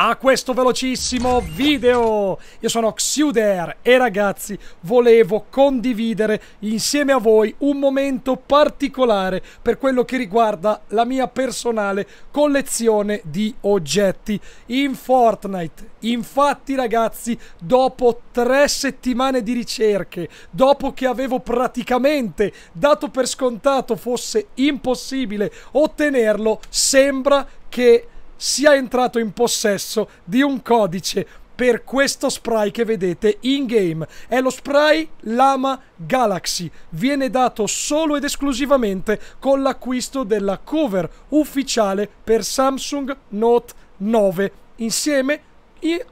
a questo velocissimo video. Io sono Xuder e ragazzi volevo condividere insieme a voi un momento particolare per quello che riguarda la mia personale collezione di oggetti in Fortnite. Infatti ragazzi dopo tre settimane di ricerche, dopo che avevo praticamente dato per scontato fosse impossibile ottenerlo, sembra che sia entrato in possesso di un codice per questo spray che vedete in game. È lo spray Lama Galaxy. Viene dato solo ed esclusivamente con l'acquisto della cover ufficiale per Samsung Note 9 insieme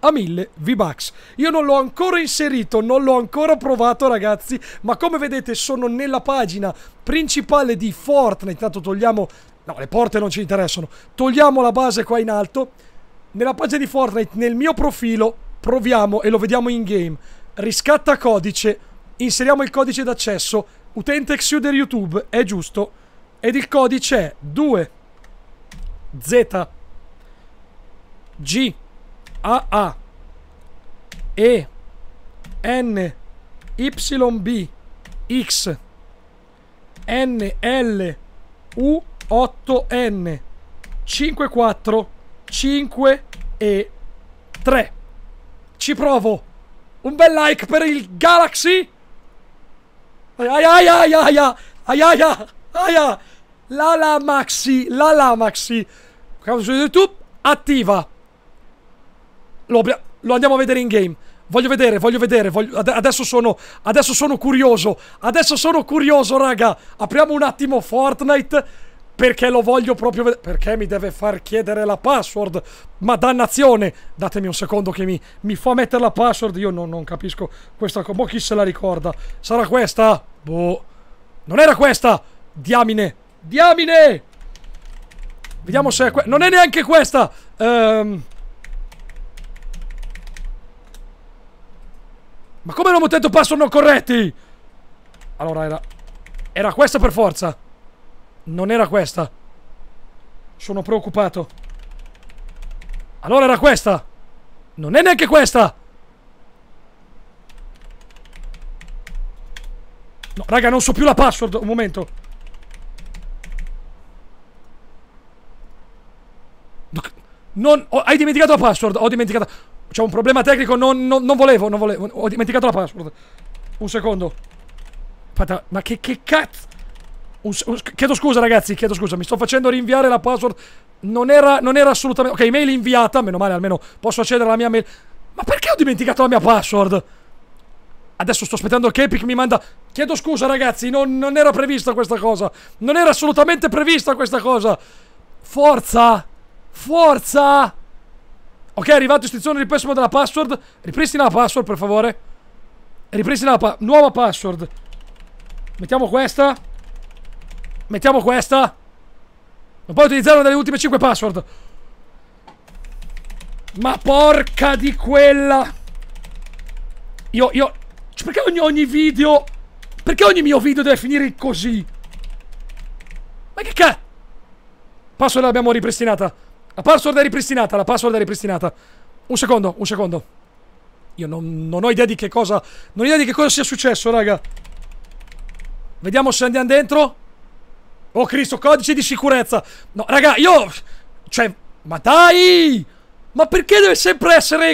a 1000 V-Bucks. Io non l'ho ancora inserito, non l'ho ancora provato ragazzi, ma come vedete sono nella pagina principale di Fortnite, intanto togliamo No, le porte non ci interessano. Togliamo la base qua in alto. Nella pagina di Fortnite, nel mio profilo, proviamo e lo vediamo in game. Riscatta codice, inseriamo il codice d'accesso, utente exuder YouTube, è giusto. Ed il codice è 2 Z G A A E N Y B X N L U 8N 5 4 5 e 3 Ci provo Un bel like per il Galaxy Aia aia aia aia Aia aia aia La la maxi Lala la maxi su YouTube Attiva lo, lo andiamo a vedere in game Voglio vedere, voglio vedere, voglio... adesso sono, adesso sono curioso, adesso sono curioso raga, apriamo un attimo Fortnite perché lo voglio proprio vedere. Perché mi deve far chiedere la password? Ma dannazione! Datemi un secondo che mi, mi fa mettere la password. Io non, non capisco questa cosa. Boh, chi se la ricorda? Sarà questa? Boh. Non era questa! Diamine! Diamine! Vediamo se è questa. Non è neanche questa! Um... Ma come non ho detto password non corretti? Allora era... Era questa per forza. Non era questa. Sono preoccupato. Allora era questa. Non è neanche questa. No, raga, non so più la password. Un momento. Non, Ho, hai dimenticato la password. Ho dimenticato. C'è un problema tecnico. Non, non, non, volevo, non volevo. Ho dimenticato la password. Un secondo. Aspetta, ma che, che cazzo? chiedo scusa ragazzi, chiedo scusa, mi sto facendo rinviare la password. Non era, non era assolutamente... Ok, mail inviata, meno male, almeno posso accedere alla mia mail. Ma perché ho dimenticato la mia password? Adesso sto aspettando che Epic mi manda... Chiedo scusa ragazzi, non, non era prevista questa cosa. Non era assolutamente prevista questa cosa. Forza! Forza! Ok, è arrivato istruzione ripristino della password. Ripristina la password, per favore. Ripristina la pa nuova password. Mettiamo questa. Mettiamo questa. Non puoi utilizzare una delle ultime 5 password. Ma porca di quella. Io, io... Cioè, perché ogni, ogni video... Perché ogni mio video deve finire così? Ma che c'è? Password l'abbiamo ripristinata. La password è ripristinata, la password è ripristinata. Un secondo, un secondo. Io non, non ho idea di che cosa... Non ho idea di che cosa sia successo, raga. Vediamo se andiamo dentro. Oh Cristo, codice di sicurezza. No, raga, io... Cioè, ma dai! Ma perché deve sempre essere...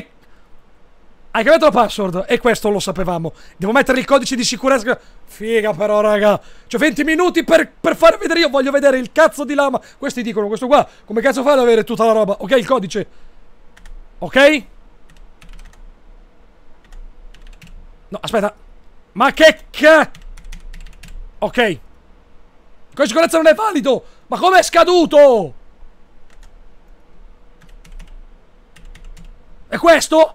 Hai cambiato la password? E questo lo sapevamo. Devo mettere il codice di sicurezza. Figa però, raga. C'ho 20 minuti per, per far vedere. Io voglio vedere il cazzo di lama. Questi dicono, questo qua, come cazzo fa ad avere tutta la roba? Ok, il codice. Ok? No, aspetta. Ma che cazzo? Ok. Con sicurezza non è valido! Ma come è scaduto? E questo?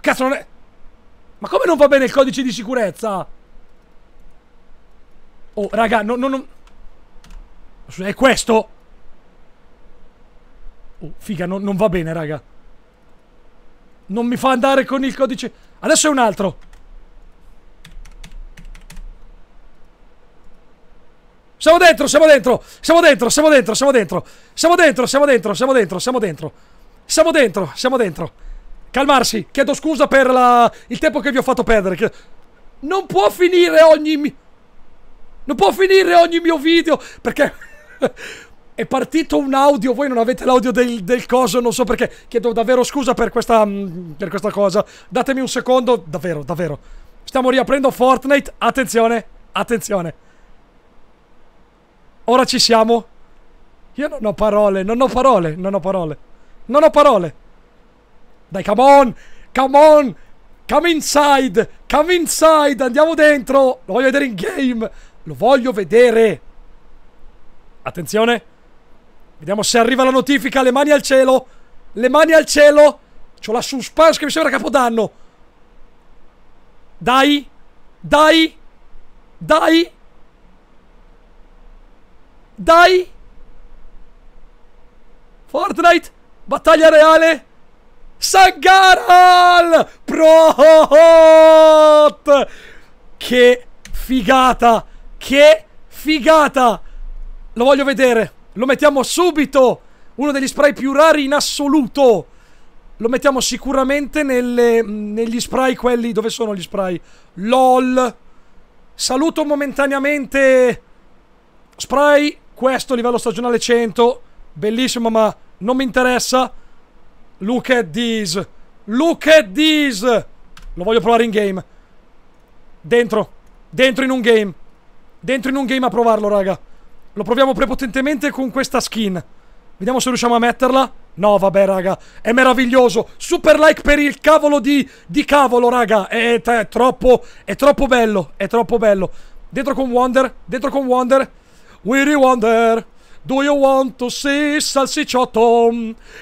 Cazzo non è... Ma come non va bene il codice di sicurezza? Oh, raga, non... no, no... Cioè, è questo? Oh, figa, no, non va bene, raga. Non mi fa andare con il codice... Adesso è un altro. Siamo dentro, siamo dentro, siamo dentro, siamo dentro, siamo dentro. Siamo dentro, siamo dentro, siamo dentro, siamo dentro. Siamo dentro, siamo dentro. Calmarsi, chiedo scusa per la... il tempo che vi ho fatto perdere. Non può finire ogni... Non può finire ogni mio video, perché... È partito un audio, voi non avete l'audio del, del, coso, non so perché. Chiedo davvero scusa per questa, per questa cosa. Datemi un secondo, davvero, davvero. Stiamo riaprendo Fortnite, attenzione, attenzione. Ora ci siamo. Io non ho parole, non ho parole, non ho parole. Non ho parole. Dai, come on, come on. Come inside, come inside, andiamo dentro. Lo voglio vedere in game. Lo voglio vedere. Attenzione. Vediamo se arriva la notifica. Le mani al cielo. Le mani al cielo. C'ho la suspense che mi sembra capodanno. Dai. Dai. Dai. Dai! Fortnite! Battaglia reale! Sangaral! Prohot! Che figata! Che figata! Lo voglio vedere! Lo mettiamo subito! Uno degli spray più rari in assoluto! Lo mettiamo sicuramente nelle, negli spray quelli... Dove sono gli spray? LOL! Saluto momentaneamente... Spray questo livello stagionale 100, bellissimo ma non mi interessa. Look at this. Look at this. Lo voglio provare in game. Dentro. Dentro in un game. Dentro in un game a provarlo, raga. Lo proviamo prepotentemente con questa skin. Vediamo se riusciamo a metterla. No, vabbè, raga. È meraviglioso. Super like per il cavolo di... Di cavolo, raga. È, è, è troppo... È troppo bello. È troppo bello. Dentro con Wonder. Dentro con Wonder. Willy Wonder. Do you want to see salsicciotto?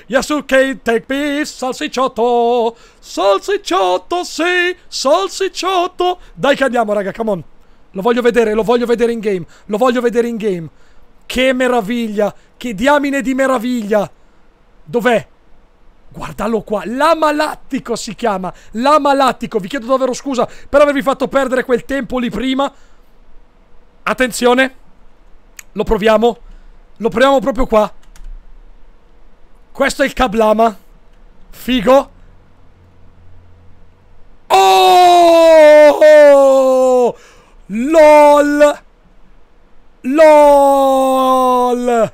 Yes, you can take me, salsicciotto. Salsicciotto, sì, salsicciotto. Dai che andiamo, raga, come on. Lo voglio vedere, lo voglio vedere in game. Lo voglio vedere in game. Che meraviglia. Che diamine di meraviglia. Dov'è? Guardalo qua, l'amalattico si chiama, l'amalattico, vi chiedo davvero scusa per avervi fatto perdere quel tempo lì prima. Attenzione, lo proviamo. Lo proviamo proprio qua. Questo è il cablama. Figo. Oh! LOL! LOL!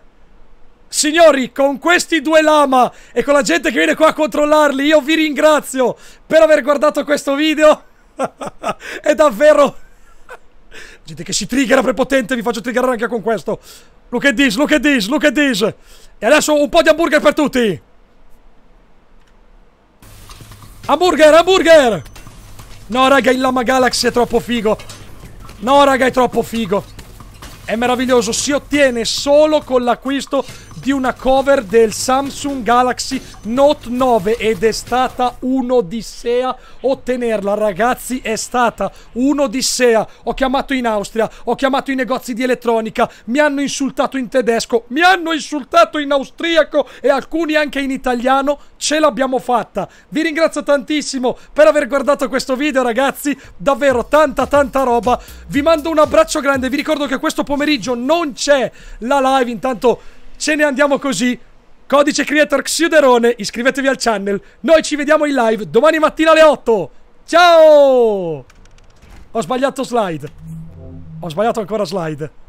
Signori, con questi due lama e con la gente che viene qua a controllarli, io vi ringrazio per aver guardato questo video. è davvero Gente che si triggera prepotente, vi faccio triggerare anche con questo. Look at this, look at this, look at this. E adesso un po' di hamburger per tutti. Hamburger, hamburger. No, raga, il Lama Galaxy è troppo figo. No, raga, è troppo figo. È meraviglioso, si ottiene solo con l'acquisto di una cover del Samsung Galaxy Note 9 ed è stata un'odissea ottenerla, ragazzi, è stata un'odissea. Ho chiamato in Austria, ho chiamato i negozi di elettronica, mi hanno insultato in tedesco, mi hanno insultato in austriaco e alcuni anche in italiano. Ce l'abbiamo fatta. Vi ringrazio tantissimo per aver guardato questo video, ragazzi. Davvero tanta tanta roba. Vi mando un abbraccio grande. Vi ricordo che questo pomeriggio non c'è la live, intanto ce ne andiamo così. Codice creator Xiuderone, iscrivetevi al channel. Noi ci vediamo in live domani mattina alle 8. Ciao! Ho sbagliato slide. Ho sbagliato ancora slide.